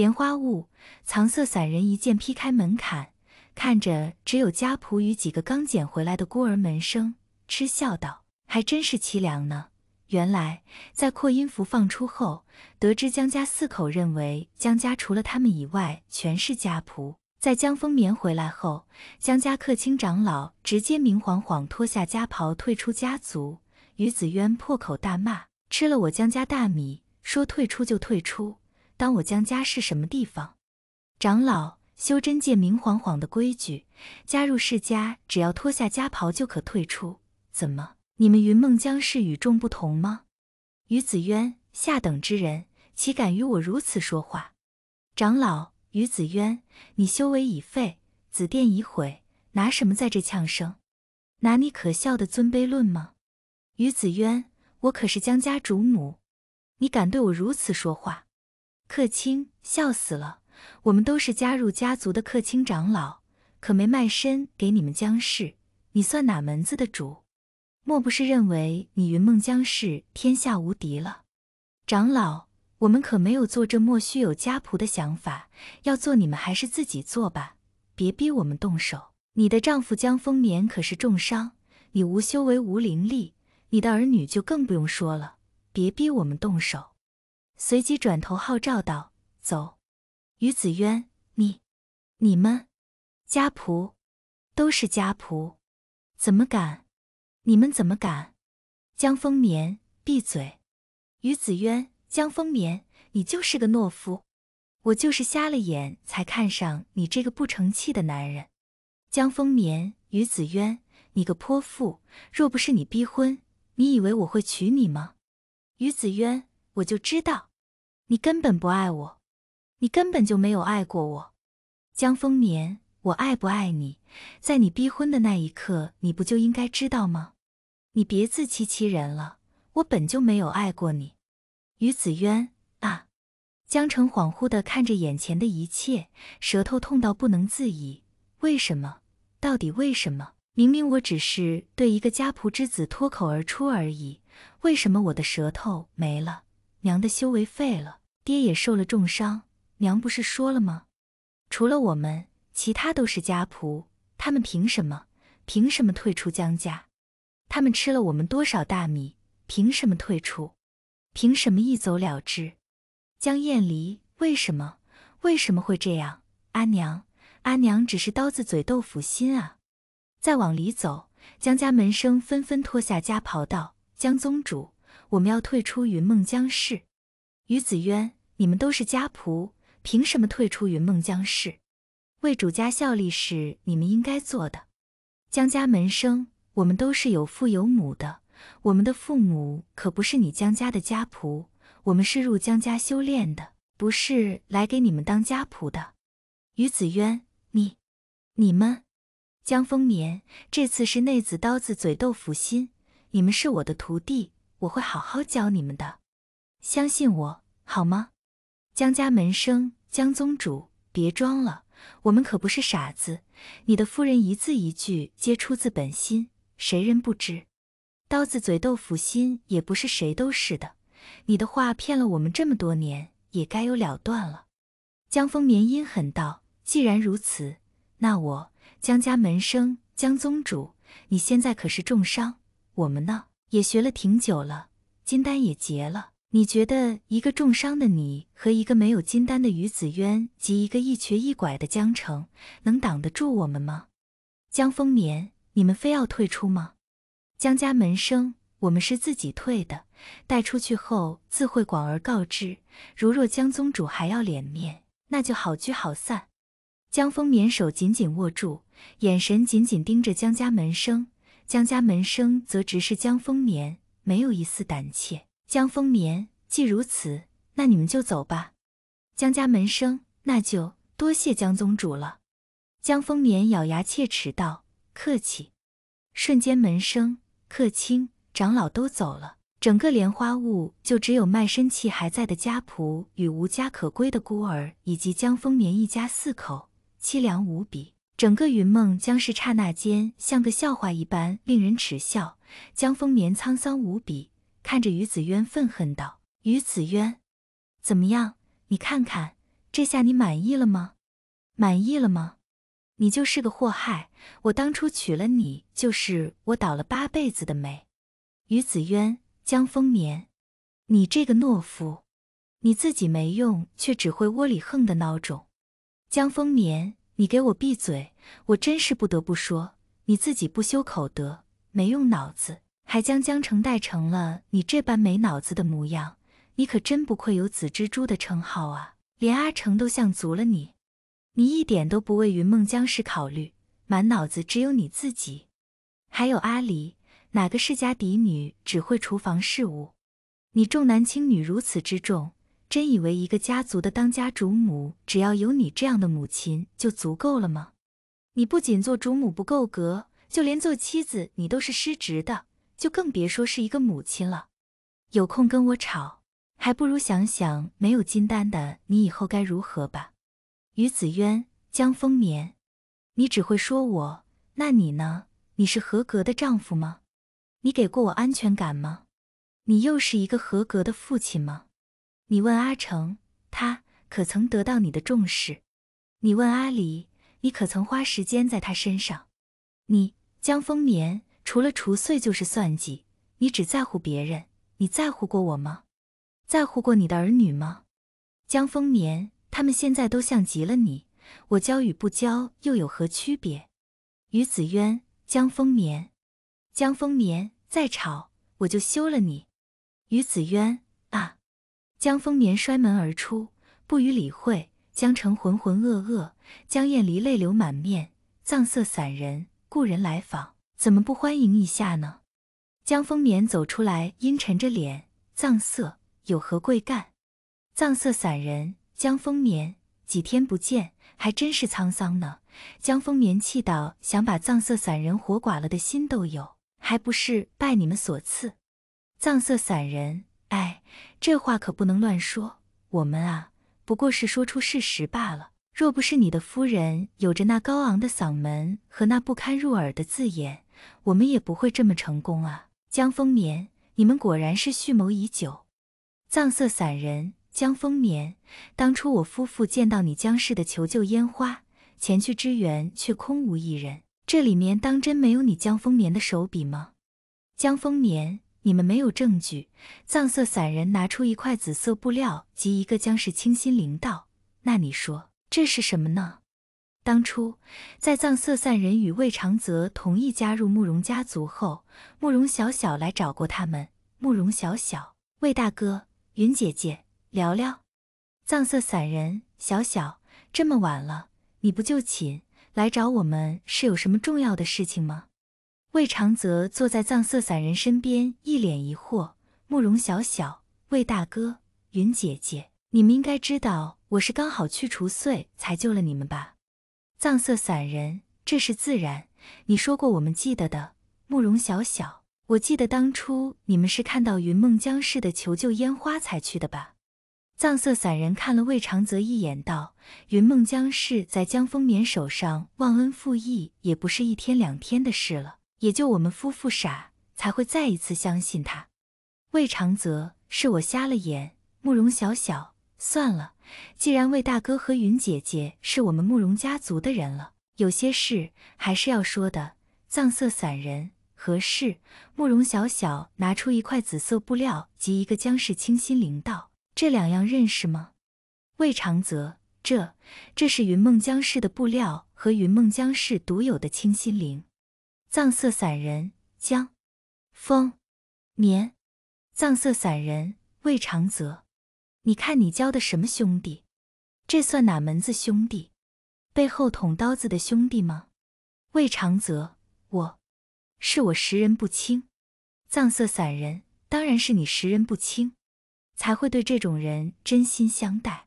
莲花坞藏色散人一剑劈开门槛，看着只有家仆与几个刚捡回来的孤儿门生，嗤笑道：“还真是凄凉呢。”原来在扩音符放出后，得知江家四口认为江家除了他们以外全是家仆。在江风眠回来后，江家客卿长老直接明晃晃脱下家袍退出家族。于子渊破口大骂：“吃了我江家大米，说退出就退出。”当我将家是什么地方？长老，修真界明晃晃的规矩，加入世家只要脱下家袍就可退出。怎么，你们云梦江氏与众不同吗？于子渊，下等之人岂敢与我如此说话？长老，于子渊，你修为已废，紫殿已毁，拿什么在这呛声？拿你可笑的尊卑论吗？于子渊，我可是江家主母，你敢对我如此说话？客卿，笑死了！我们都是加入家族的客卿长老，可没卖身给你们江氏。你算哪门子的主？莫不是认为你云梦江氏天下无敌了？长老，我们可没有做这莫须有家仆的想法。要做，你们还是自己做吧，别逼我们动手。你的丈夫江风眠可是重伤，你无修为无灵力，你的儿女就更不用说了。别逼我们动手。随即转头号召道：“走，于子渊，你、你们、家仆，都是家仆，怎么敢？你们怎么敢？”江丰年，闭嘴！于子渊，江丰年，你就是个懦夫！我就是瞎了眼才看上你这个不成器的男人！江丰年，于子渊，你个泼妇！若不是你逼婚，你以为我会娶你吗？于子渊，我就知道。你根本不爱我，你根本就没有爱过我，江丰年，我爱不爱你？在你逼婚的那一刻，你不就应该知道吗？你别自欺欺人了，我本就没有爱过你，于子渊啊！江澄恍惚地看着眼前的一切，舌头痛到不能自已。为什么？到底为什么？明明我只是对一个家仆之子脱口而出而已，为什么我的舌头没了？娘的修为废了！爹也受了重伤，娘不是说了吗？除了我们，其他都是家仆，他们凭什么？凭什么退出江家？他们吃了我们多少大米？凭什么退出？凭什么一走了之？江艳离，为什么？为什么会这样？阿娘，阿娘只是刀子嘴豆腐心啊！再往里走，江家门生纷纷脱下家袍，道：“江宗主，我们要退出云梦江氏。”于子渊，你们都是家仆，凭什么退出云梦江氏？为主家效力是你们应该做的。江家门生，我们都是有父有母的，我们的父母可不是你江家的家仆，我们是入江家修炼的，不是来给你们当家仆的。于子渊，你、你们，江风眠，这次是内子刀子嘴豆腐心，你们是我的徒弟，我会好好教你们的，相信我。好吗？江家门生，江宗主，别装了，我们可不是傻子。你的夫人一字一句皆出自本心，谁人不知？刀子嘴豆腐心也不是谁都是的。你的话骗了我们这么多年，也该有了断了。江丰年阴狠道：“既然如此，那我江家门生，江宗主，你现在可是重伤，我们呢也学了挺久了，金丹也结了。”你觉得一个重伤的你和一个没有金丹的于子渊及一个一瘸一拐的江城能挡得住我们吗？江丰年，你们非要退出吗？江家门生，我们是自己退的，带出去后自会广而告之。如若江宗主还要脸面，那就好聚好散。江丰年手紧紧握住，眼神紧紧盯着江家门生，江家门生则直视江丰年，没有一丝胆怯。江丰眠，既如此，那你们就走吧。江家门生，那就多谢江宗主了。江丰眠咬牙切齿道：“客气。”瞬间，门生、客卿、长老都走了，整个莲花坞就只有卖身契还在的家仆与无家可归的孤儿，以及江丰眠一家四口，凄凉无比。整个云梦将是刹那间像个笑话一般，令人耻笑。江丰眠沧桑无比。看着于子渊，愤恨道：“于子渊，怎么样？你看看，这下你满意了吗？满意了吗？你就是个祸害！我当初娶了你，就是我倒了八辈子的霉。于子渊，江丰年，你这个懦夫，你自己没用，却只会窝里横的孬种。江丰年，你给我闭嘴！我真是不得不说，你自己不修口德，没用脑子。”还将江澄带成了你这般没脑子的模样，你可真不愧有“紫蜘蛛”的称号啊！连阿城都像足了你，你一点都不为云梦江氏考虑，满脑子只有你自己。还有阿离，哪个世家嫡女只会厨房事务？你重男轻女如此之重，真以为一个家族的当家主母只要有你这样的母亲就足够了吗？你不仅做主母不够格，就连做妻子你都是失职的。就更别说是一个母亲了。有空跟我吵，还不如想想没有金丹的你以后该如何吧。于子渊，江丰年，你只会说我，那你呢？你是合格的丈夫吗？你给过我安全感吗？你又是一个合格的父亲吗？你问阿成，他可曾得到你的重视？你问阿离，你可曾花时间在他身上？你，江丰年。除了除岁就是算计，你只在乎别人，你在乎过我吗？在乎过你的儿女吗？江丰年，他们现在都像极了你，我教与不教又有何区别？于子渊，江丰年，江丰年，再吵我就休了你！于子渊啊！江丰年摔门而出，不予理会。江澄浑浑噩噩，江厌离泪流满面。藏色散人，故人来访。怎么不欢迎一下呢？江丰年走出来，阴沉着脸。藏色有何贵干？藏色散人江丰年，几天不见，还真是沧桑呢。江丰年气到想把藏色散人活剐了的心都有，还不是拜你们所赐？藏色散人，哎，这话可不能乱说。我们啊，不过是说出事实罢了。若不是你的夫人有着那高昂的嗓门和那不堪入耳的字眼。我们也不会这么成功啊！江丰年，你们果然是蓄谋已久。藏色散人，江丰年，当初我夫妇见到你江氏的求救烟花，前去支援却空无一人，这里面当真没有你江丰年的手笔吗？江丰年，你们没有证据。藏色散人拿出一块紫色布料及一个江氏清心铃，道：“那你说，这是什么呢？”当初，在藏色散人与魏长泽同意加入慕容家族后，慕容小小来找过他们。慕容小小，魏大哥，云姐姐，聊聊。藏色散人，小小，这么晚了，你不就寝，来找我们是有什么重要的事情吗？魏长泽坐在藏色散人身边，一脸疑惑。慕容小小，魏大哥，云姐姐，你们应该知道我是刚好去除祟才救了你们吧？藏色散人，这是自然。你说过，我们记得的。慕容小小，我记得当初你们是看到云梦江氏的求救烟花才去的吧？藏色散人看了魏长泽一眼，道：“云梦江氏在江风眠手上忘恩负义也不是一天两天的事了，也就我们夫妇傻才会再一次相信他。”魏长泽，是我瞎了眼。慕容小小，算了。既然魏大哥和云姐姐是我们慕容家族的人了，有些事还是要说的。藏色散人，何事？慕容小小拿出一块紫色布料及一个江氏清心铃，道：“这两样认识吗？”魏长泽，这，这是云梦江氏的布料和云梦江氏独有的清心铃。藏色散人，江，风，眠。藏色散人，魏长泽。你看你交的什么兄弟，这算哪门子兄弟？背后捅刀子的兄弟吗？魏长泽，我是我识人不清，藏色散人当然是你识人不清，才会对这种人真心相待。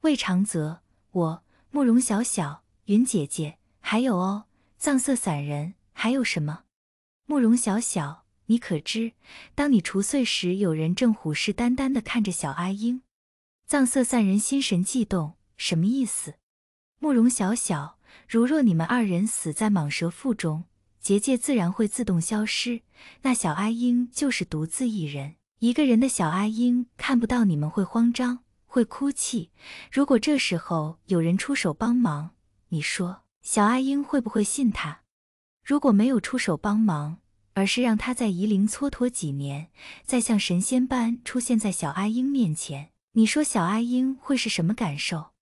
魏长泽，我慕容小小、云姐姐，还有哦，藏色散人还有什么？慕容小小，你可知，当你除岁时，有人正虎视眈眈地看着小阿英。藏色散人心神悸动，什么意思？慕容小小，如若你们二人死在蟒蛇腹中，结界自然会自动消失。那小阿英就是独自一人，一个人的小阿英看不到你们会慌张，会哭泣。如果这时候有人出手帮忙，你说小阿英会不会信他？如果没有出手帮忙，而是让他在夷陵蹉跎几年，再像神仙般出现在小阿英面前？你说小阿英会是什么感受？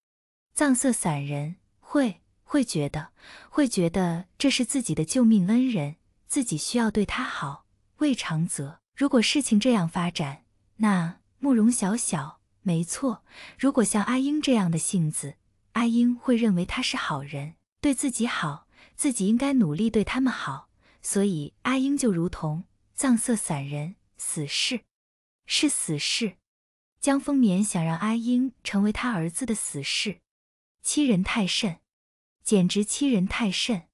藏色散人会会觉得，会觉得这是自己的救命恩人，自己需要对他好。魏长泽，如果事情这样发展，那慕容小小没错。如果像阿英这样的性子，阿英会认为他是好人，对自己好，自己应该努力对他们好。所以阿英就如同藏色散人，死士，是死士。江丰年想让阿英成为他儿子的死士，欺人太甚，简直欺人太甚！